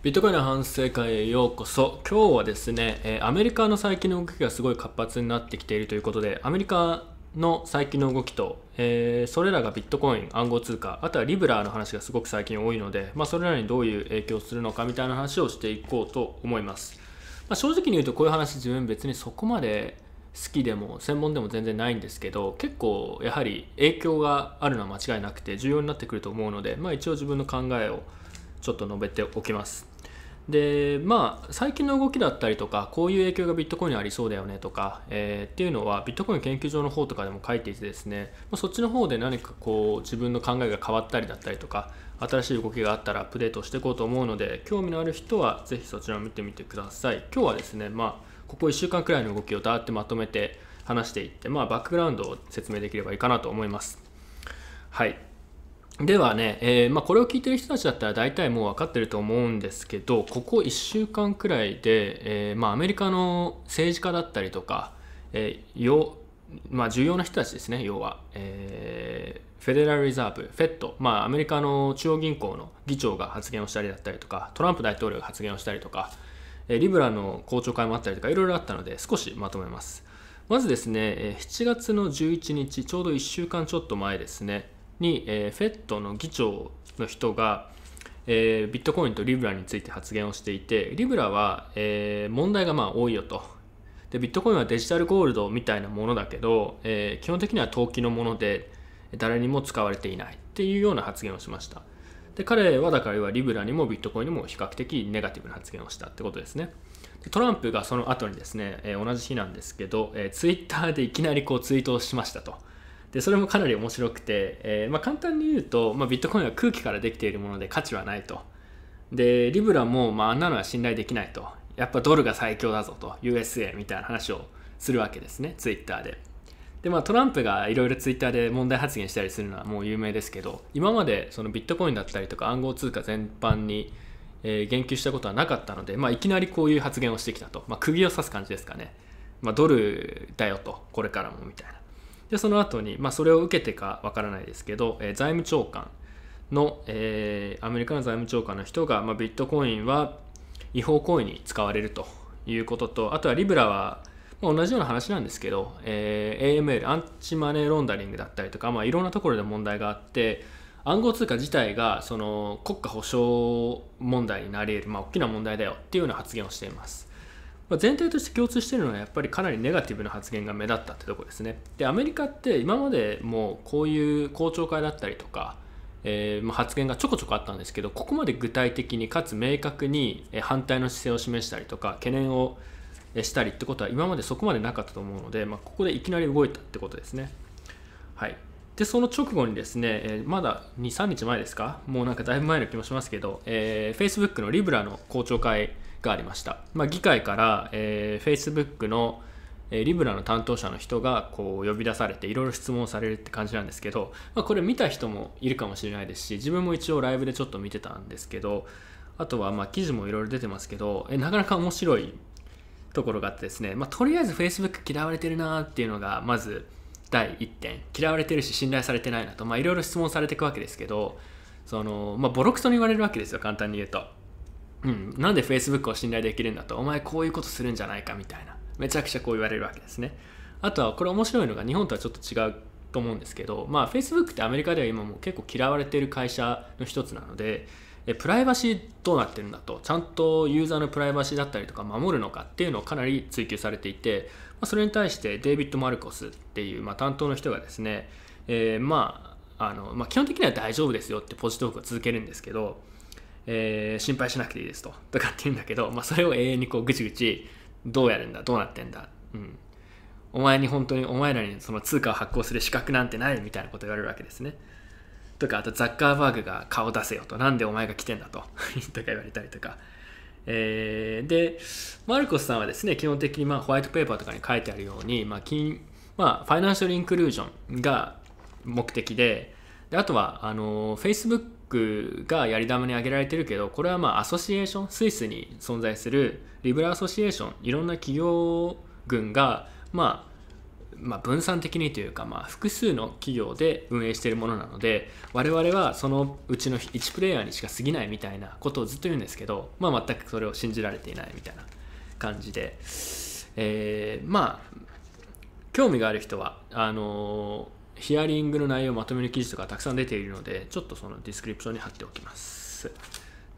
ビットコインの反省会へようこそ。今日はですね、えアメリカの最近の動きがすごい活発になってきているということで、アメリカの最近の動きと、えー、それらがビットコイン、暗号通貨、あとはリブラーの話がすごく最近多いので、まあ、それらにどういう影響するのかみたいな話をしていこうと思います。まあ、正直に言うとこういう話自分別にそこまで好きでも専門でも全然ないんですけど結構やはり影響があるのは間違いなくて重要になってくると思うので、まあ、一応自分の考えをちょっと述べておきます。でまあ、最近の動きだったりとかこういう影響がビットコインにありそうだよねとか、えー、っていうのはビットコイン研究所の方とかでも書いていてですね、まあ、そっちの方で何かこう自分の考えが変わったりだったりとか新しい動きがあったらアップデートしていこうと思うので興味のある人はぜひそちらを見てみてください今日はですね、まあ、ここ1週間くらいの動きをだーってまとめて話していって、まあ、バックグラウンドを説明できればいいかなと思いますはいではね、えー、まあ、これを聞いてる人たちだったら大体もう分かってると思うんですけどここ1週間くらいで、えー、まあ、アメリカの政治家だったりとか、えー、よまあ、重要な人たちですね要は、えフェデラル・リザーブ、フェット、まあ、アメリカの中央銀行の議長が発言をしたりだったりとかトランプ大統領が発言をしたりとか、えリブラの公聴会もあったりとかいろいろあったので少しまとめますまずですね7月の11日ちょうど1週間ちょっと前ですねに、えー、フェットの議長の人が、えー、ビットコインとリブラについて発言をしていてリブラは、えー、問題がまあ多いよとでビットコインはデジタルゴールドみたいなものだけど、えー、基本的には投機のもので誰にも使われていないっていうような発言をしましたで彼はだからはリブラにもビットコインにも比較的ネガティブな発言をしたってことですねでトランプがその後にですね、えー、同じ日なんですけど、えー、ツイッターでいきなりこうツイートをしましたとでそれもかなり面白くて、えー、まあ、簡単に言うと、まあ、ビットコインは空気からできているもので価値はないとでリブラも、まあ、あんなのは信頼できないとやっぱドルが最強だぞと USA みたいな話をするわけですねツイッターででまあトランプがいろいろツイッターで問題発言したりするのはもう有名ですけど今までそのビットコインだったりとか暗号通貨全般に、え言及したことはなかったので、まあ、いきなりこういう発言をしてきたと、まあ、釘を刺す感じですかね、まあ、ドルだよとこれからもみたいなでその後に、まあ、それを受けてかわからないですけど、えー、財務長官の、えー、アメリカの財務長官の人が、まあ、ビットコインは違法行為に使われるということとあとはリブラは、まあ、同じような話なんですけど、えー、AML アンチマネーロンダリングだったりとか、まあ、いろんなところで問題があって暗号通貨自体がその国家保障問題になり得る、まあ、大きな問題だよっていうような発言をしています。まあ、全体として共通しているのはやっぱりかなりネガティブな発言が目立ったってとこですね。でアメリカって今までもこういう公聴会だったりとか、えー、まあ発言がちょこちょこあったんですけどここまで具体的にかつ明確に反対の姿勢を示したりとか懸念をしたりってことは今までそこまでなかったと思うので、まあ、ここでいきなり動いたってことですね。はい、でその直後にですね、えまだ2、3日前ですか、もうなんかだいぶ前の気もしますけど、えー、Facebook のリブラの公聴会がありました、まあ、議会から、えー、Facebook の、えー、リブラの担当者の人がこう呼び出されていろいろ質問されるって感じなんですけど、まあ、これ見た人もいるかもしれないですし自分も一応ライブでちょっと見てたんですけどあとはまあ記事もいろいろ出てますけどえなかなか面白いところがあってですね、まあ、とりあえず Facebook 嫌われてるなっていうのがまず第1点嫌われてるし信頼されてないなといろいろ質問されていくわけですけどその、まあ、ボロクソに言われるわけですよ簡単に言うと。うん、なんで Facebook を信頼できるんだとお前こういうことするんじゃないかみたいなめちゃくちゃこう言われるわけですねあとはこれ面白いのが日本とはちょっと違うと思うんですけど、まあ、Facebook ってアメリカでは今も結構嫌われている会社の一つなのでプライバシーどうなってるんだとちゃんとユーザーのプライバシーだったりとか守るのかっていうのをかなり追求されていて、まあ、それに対してデイビッド・マルコスっていう、まあ、担当の人がですね、えー、まああのまあ、基本的には大丈夫ですよってポジトークを続けるんですけどえー、心配しなくていいですと、とかって言うんだけど、まあ、それを永遠にこうぐちぐち、どうやるんだ、どうなってんだ、うん。お前に本当に、お前らにその通貨を発行する資格なんてないみたいなこと言われるわけですね。とか、あとザッカーバーグが顔出せよと、なんでお前が来てんだと、とか言われたりとか。えー、で、マルコスさんはですね、基本的にまあホワイトペーパーとかに書いてあるように、まあ金まあ、ファイナンシャルインクルージョンが目的で、であとはあの Facebook ックがやり玉に挙げられてるけどこれはまあアソシエーションスイスに存在するリブラアソシエーションいろんな企業群が、まあ、まあ、分散的にというか、まあ、複数の企業で運営しているものなので我々はそのうちの1プレイヤーにしか過ぎないみたいなことをずっと言うんですけど、まあ、全くそれを信じられていないみたいな感じで、えまあ興味がある人はあのヒアリングの内容をまとめる記事とかたくさん出ているので、ちょっとそのディスクリプションに貼っておきます。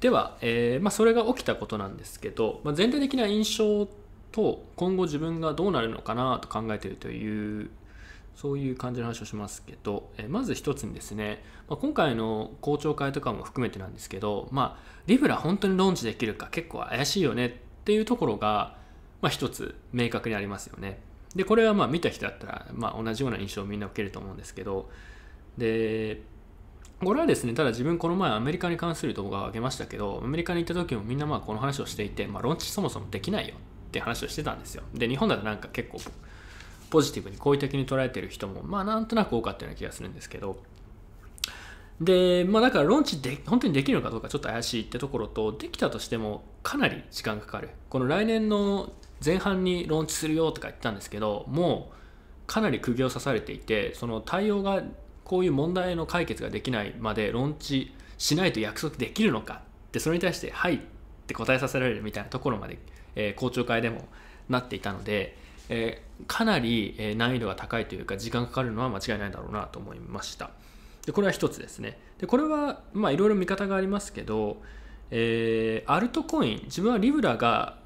では、えー、まあ、それが起きたことなんですけど、まあ、全体的な印象と今後自分がどうなるのかなと考えているというそういう感じの話をしますけど、えまず一つにですね、まあ、今回の公聴会とかも含めてなんですけど、まあ、リブラ本当にローンチできるか結構怪しいよねっていうところが、まあ、一つ明確にありますよね。でこれはまあ見た人だったら、まあ、同じような印象をみんな受けると思うんですけどでこれはですねただ自分この前アメリカに関する動画を上げましたけどアメリカに行った時もみんなまあこの話をしていて、まあ、ロ知ンチそもそもできないよって話をしてたんですよで日本だとなんか結構ポジティブに好意的に捉えてる人もまあなんとなく多かったような気がするんですけどでまあだからローンチで本当にできるのかどうかちょっと怪しいってところとできたとしてもかなり時間かかるこの来年の前半にローンチするよとか言ったんですけどもうかなり釘を刺されていてその対応がこういう問題の解決ができないまでローンチしないと約束できるのかってそれに対して「はい」って答えさせられるみたいなところまで、えー、公聴会でもなっていたので、えー、かなり、え難易度が高いというか時間かかるのは間違いないだろうなと思いました。でこれは一つですね。でこれはまあいろいろ見方がありますけど、えー、アルトコイン自分はリブラが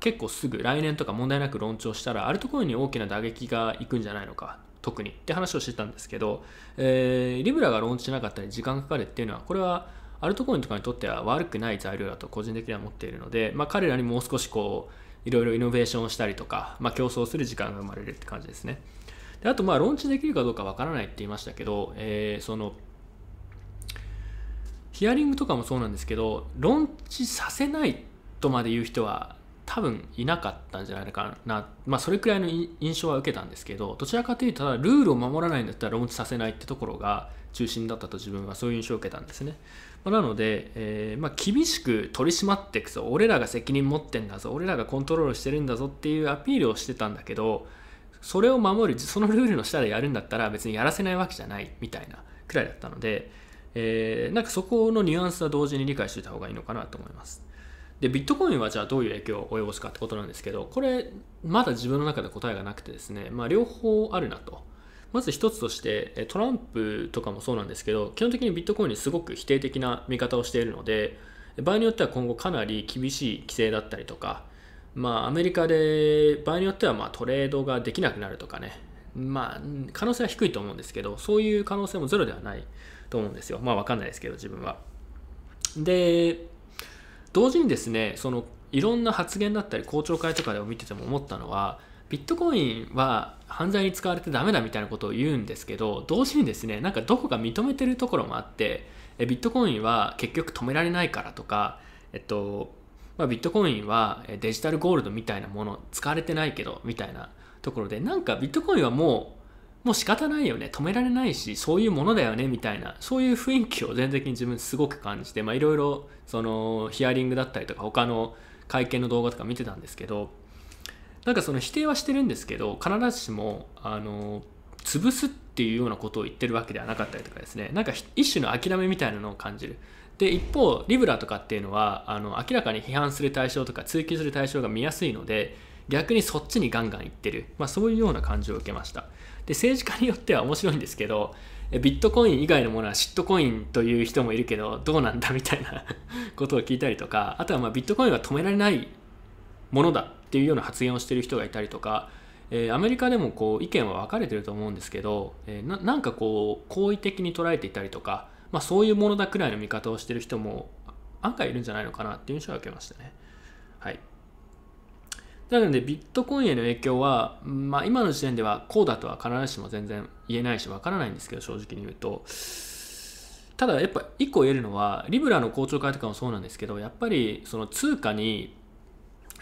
結構すぐ来年とか問題なく論調したらあるところに大きな打撃がいくんじゃないのか特にって話をしてたんですけど、えー、リブラが論じしなかったり時間かかるっていうのはこれはアルトコインとかにとっては悪くない材料だと個人的には思っているので、まあ、彼らにもう少しこういろいろイノベーションをしたりとか、まあ、競争する時間が生まれるって感じですねであとまあ論じできるかどうかわからないって言いましたけど、えー、そのヒアリングとかもそうなんですけど論じさせないとまで言う人は多分いなかったんじゃないかな、まあ、それくらいの印象は受けたんですけどどちらかというとただルールを守らないんだったらローンチさせないってところが中心だったと自分はそういう印象を受けたんですね、まあ、なので、えー、まあ、厳しく取り締まっていくぞ俺らが責任持ってんだぞ俺らがコントロールしてるんだぞっていうアピールをしてたんだけどそれを守るそのルールの下でやるんだったら別にやらせないわけじゃないみたいなくらいだったので、えー、なんかそこのニュアンスは同時に理解しておいた方がいいのかなと思います。でビットコインはじゃあどういう影響を及ぼすかってことなんですけどこれまだ自分の中で答えがなくてですね、まあ、両方あるなとまず一つとしてトランプとかもそうなんですけど基本的にビットコインにすごく否定的な見方をしているので場合によっては今後かなり厳しい規制だったりとかまあアメリカで場合によってはまトレードができなくなるとかねまあ可能性は低いと思うんですけどそういう可能性もゼロではないと思うんですよまあわかんないですけど自分はで同時にですねそのいろんな発言だったり公聴会とかでも見てても思ったのはビットコインは犯罪に使われてダメだみたいなことを言うんですけど同時にですねなんかどこか認めてるところもあってビットコインは結局止められないからとか、えっとまあ、ビットコインはデジタルゴールドみたいなもの使われてないけどみたいなところでなんかビットコインはもうもう仕方ないよね止められないしそういうものだよねみたいなそういう雰囲気を全然自分すごく感じていろいろそのヒアリングだったりとか他の会見の動画とか見てたんですけどなんかその否定はしてるんですけど必ずしもあの潰すっていうようなことを言ってるわけではなかったりとかですねなんか一種の諦めみたいなのを感じるで一方リブラとかっていうのはあの明らかに批判する対象とか追求する対象が見やすいので逆にそっちにガンガンいってる、まあ、そういうような感じを受けましたで政治家によっては面白いんですけどビットコイン以外のものはシットコインという人もいるけどどうなんだみたいな ことを聞いたりとかあとはまあビットコインは止められないものだっていうような発言をしてる人がいたりとか、えー、アメリカでもこう意見は分かれてると思うんですけど、えー、なんかこう好意的に捉えていたりとか、まあ、そういうものだくらいの見方をしてる人も案外いるんじゃないのかなっていう印象を受けましたね。はいなのでビットコインへの影響は、まあ、今の時点ではこうだとは必ずしも全然言えないしわからないんですけど正直に言うとただやっぱ一個言えるのはリブラの公聴会とかもそうなんですけどやっぱりその通貨に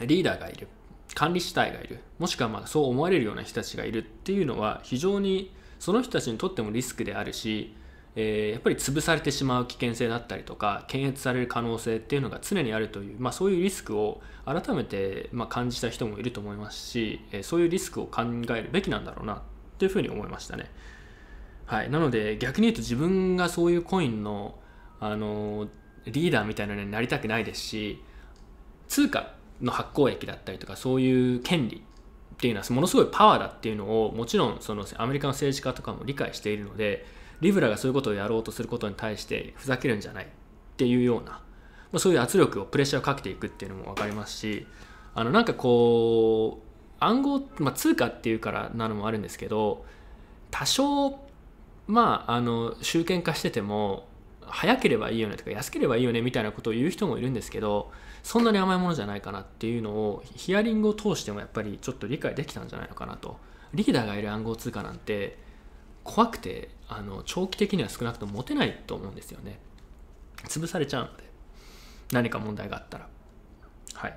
リーダーがいる管理主体がいるもしくはまあそう思われるような人たちがいるっていうのは非常にその人たちにとってもリスクであるしえー、やっぱり潰されてしまう危険性だったりとか検閲される可能性っていうのが常にあるという、まあ、そういうリスクを改めてま感じた人もいると思いますし、えそういうリスクを考えるべきなんだろうなっていうふうに思いましたね。はい、なので逆に言うと自分がそういうコインの、あのリーダーみたいなのになりたくないですし通貨の発行益だったりとかそういう権利っていうのはものすごいパワーだっていうのをもちろんそのアメリカの政治家とかも理解しているのでリブラがそういうことをやろうとすることに対してふざけるんじゃないっていうような、まあ、そういう圧力をプレッシャーをかけていくっていうのも分かりますしあのなんかこう暗号、まあ、通貨っていうからなのもあるんですけど多少まああの集権化してても早ければいいよねとか安ければいいよねみたいなことを言う人もいるんですけどそんなに甘いものじゃないかなっていうのをヒアリングを通してもやっぱりちょっと理解できたんじゃないのかなとリーダーがいる暗号通貨なんて怖くてあの長期的には少なくとも持てないと思うんですよね潰されちゃうので何か問題があったらはい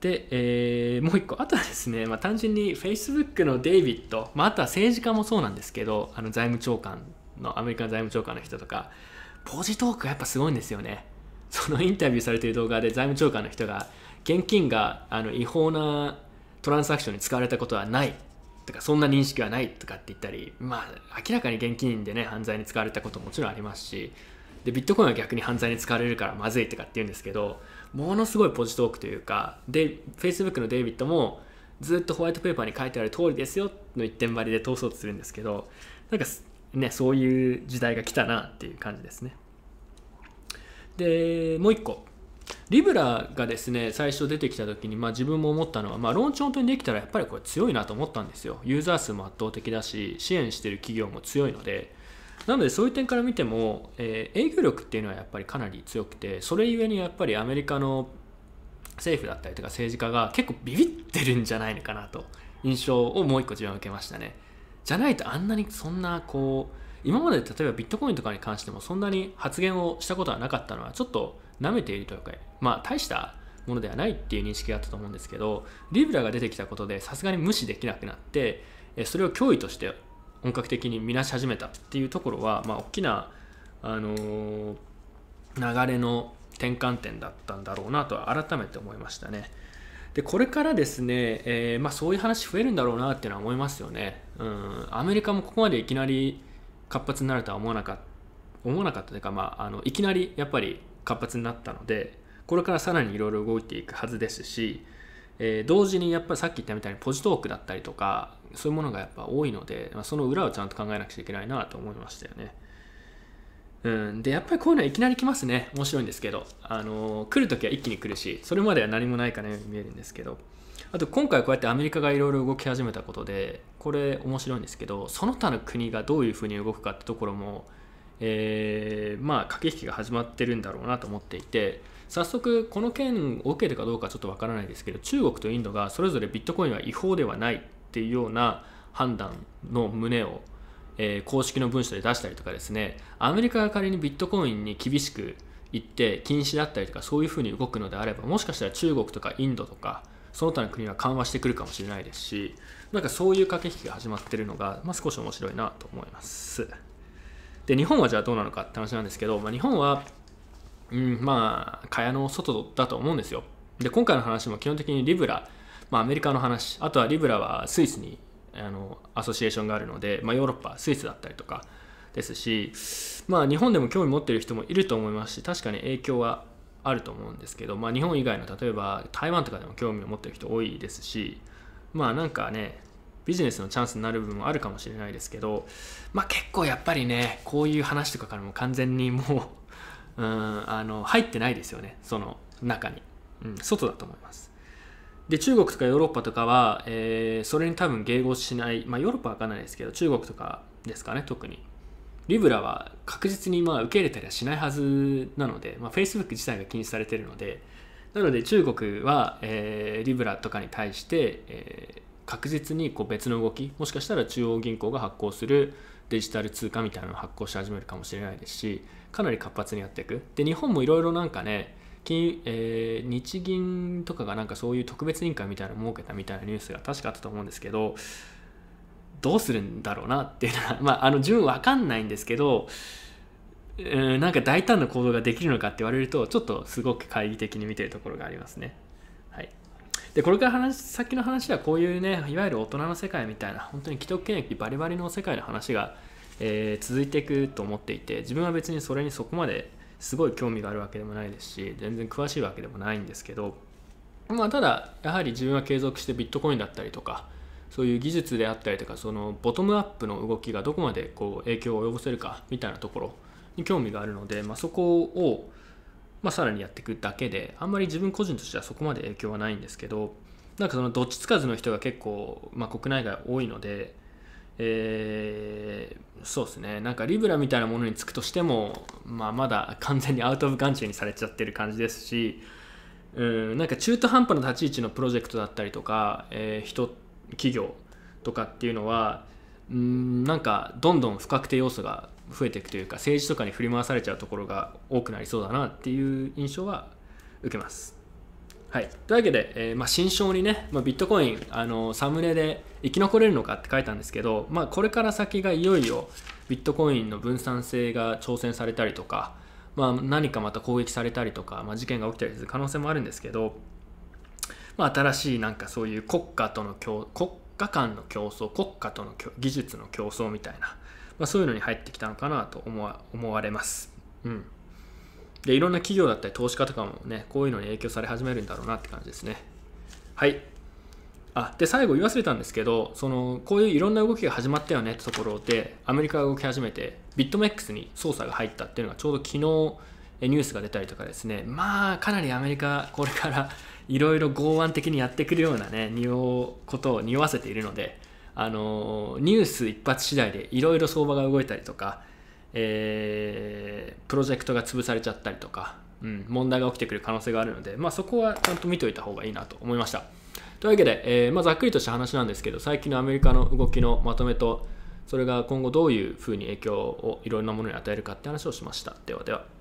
で、えー、もう一個あとはですね、まあ、単純に Facebook のデイビッド、まあ、あとは政治家もそうなんですけどあの財務長官のアメリカの財務長官の人とかポジトークがやっぱすごいんですよねそのインタビューされている動画で財務長官の人が現金があの違法なトランサクションに使われたことはないとかそんな認識はないとかって言ったりまあ明らかに現金でね犯罪に使われたことももちろんありますしでビットコインは逆に犯罪に使われるからまずいとかって言うんですけどものすごいポジトークというかで Facebook のデイビッドもずっとホワイトペーパーに書いてある通りですよの一点張りで通そうとするんですけどなんかねそういう時代が来たなっていう感じですねでもう一個リブラがですね、最初出てきた時に、まあ、自分も思ったのは、まあ、ローンチ本当にできたらやっぱりこれ強いなと思ったんですよ。ユーザー数も圧倒的だし、支援してる企業も強いので、なのでそういう点から見ても、えー、営業力っていうのはやっぱりかなり強くて、それゆえにやっぱりアメリカの政府だったりとか政治家が結構ビビってるんじゃないのかなと、印象をもう一個自分は受けましたね。じゃないとあんなにそんなこう、今まで例えばビットコインとかに関してもそんなに発言をしたことはなかったのは、ちょっと舐めているというか、まあ、大したものではないっていう認識があったと思うんですけど、リブラが出てきたことでさすがに無視できなくなって、それを脅威として本格的に見なし始めたっていうところは、まあ、大きな、あのー、流れの転換点だったんだろうなとは改めて思いましたね。でこれからですね、えー、まあ、そういう話増えるんだろうなっていうのは思いますよね。うん、アメリカもここまでいきなり活発になるとは思わなかった。思わなかったというか、まあ、あのいきなりやっぱり活発になったのでこれからさらにいろいろ動いていくはずですし、えー、同時にやっぱりさっき言ったみたいにポジトークだったりとかそういうものがやっぱ多いので、まあ、その裏をちゃんと考えなくちゃいけないなと思いましたよね。うん、でやっぱりこういうのはいきなり来ますね面白いんですけど、あの来るときは一気に来るしそれまでは何もないかのように見えるんですけどあと今回こうやってアメリカがいろいろ動き始めたことでこれ面白いんですけどその他の国がどういうふうに動くかってところもえー、まあ、駆け引きが始まってるんだろうなと思っていて早速この件を受けるかどうかちょっとわからないですけど中国とインドがそれぞれビットコインは違法ではないっていうような判断の旨を、えー、公式の文書で出したりとかですねアメリカが仮にビットコインに厳しく言って禁止だったりとかそういうふうに動くのであればもしかしたら中国とかインドとかその他の国は緩和してくるかもしれないですしなんかそういう駆け引きが始まってるのが、まあ、少し面白いなと思います。で日本はじゃあどうなのかって話なんですけど、まあ、日本は、うん、まあ蚊帳の外だと思うんですよで今回の話も基本的にリブラ、まあ、アメリカの話あとはリブラはスイスにあのアソシエーションがあるので、まあ、ヨーロッパスイスだったりとかですし、まあ、日本でも興味持ってる人もいると思いますし確かに影響はあると思うんですけど、まあ、日本以外の例えば台湾とかでも興味を持ってる人多いですしまあなんかねビジネスのチャンスになる部分もあるかもしれないですけど、まあ、結構やっぱりねこういう話とかからも完全にもう うんあの入ってないですよねその中に、うん、外だと思いますで中国とかヨーロッパとかは、えー、それに多分迎合しない、まあ、ヨーロッパは分かんないですけど中国とかですかね特にリブラは確実にまあ受け入れたりはしないはずなので、まあ、Facebook 自体が禁止されているのでなので中国は、えー、リブラとかに対して、え確実にこう別の動きもしかしたら中央銀行が発行するデジタル通貨みたいなのを発行し始めるかもしれないですしかなり活発にやっていくで日本もいろいろなんかね金、えー、日銀とかがなんかそういう特別委員会みたいなのを設けたみたいなニュースが確かあったと思うんですけどどうするんだろうなっていうのは、まあ、あの順分かんないんですけどなんか大胆な行動ができるのかって言われるとちょっとすごく懐疑的に見てるところがありますね。でこれから話先の話はこういうねいわゆる大人の世界みたいな本当に既得権益バリバリの世界の話が、えー、続いていくと思っていて自分は別にそれにそこまですごい興味があるわけでもないですし全然詳しいわけでもないんですけど、まあ、ただやはり自分は継続してビットコインだったりとかそういう技術であったりとかそのボトムアップの動きがどこまでこう影響を及ぼせるかみたいなところに興味があるので、まあ、そこをまあ、さらにやっていくだけであんまり自分個人としてはそこまで影響はないんですけどなんかそのどっちつかずの人が結構、まあ、国内外多いので、えー、そうですねなんかリブラみたいなものにつくとしても、まあ、まだ完全にアウト・オブ・眼中にされちゃってる感じですしうんなんか中途半端な立ち位置のプロジェクトだったりとか、えー、人企業とかっていうのはうんなんかどんどん不確定要素が増えていくというか政治とかに振り回されちゃうところが多くなりそうだなっていう印象は受けます。はい、というわけで、えー、まあ、新章にね、まあ、ビットコインあのサムネで生き残れるのかって書いたんですけど、まあ、これから先がいよいよビットコインの分散性が挑戦されたりとか、まあ、何かまた攻撃されたりとか、まあ、事件が起きたりする可能性もあるんですけど、まあ、新しいなんかそういう国家との競国家間の競争国家との技術の競争みたいなまあ、そういうのに入ってきたのかなと思わ思われます。うんでいろんな企業だったり投資家とかもね、こういうのに影響され始めるんだろうなって感じですね。はい。あ、で、最後言い忘れたんですけど、その、こういういろんな動きが始まったよねってところで、アメリカが動き始めて、ビットメックスに捜査が入ったっていうのがちょうど昨日ニュースが出たりとかですね、まあ、かなりアメリカ、これからいろいろ剛腕的にやってくるようなね、匂うことを匂わせているので、あのニュース一発次第でいろいろ相場が動いたりとか、えー、プロジェクトが潰されちゃったりとか、うん、問題が起きてくる可能性があるので、まあ、そこはちゃんと見ておいた方がいいなと思いました。というわけで、えー、まあ、ざっくりとした話なんですけど最近のアメリカの動きのまとめとそれが今後どういうふうに影響をいろんなものに与えるかって話をしました。ではでは。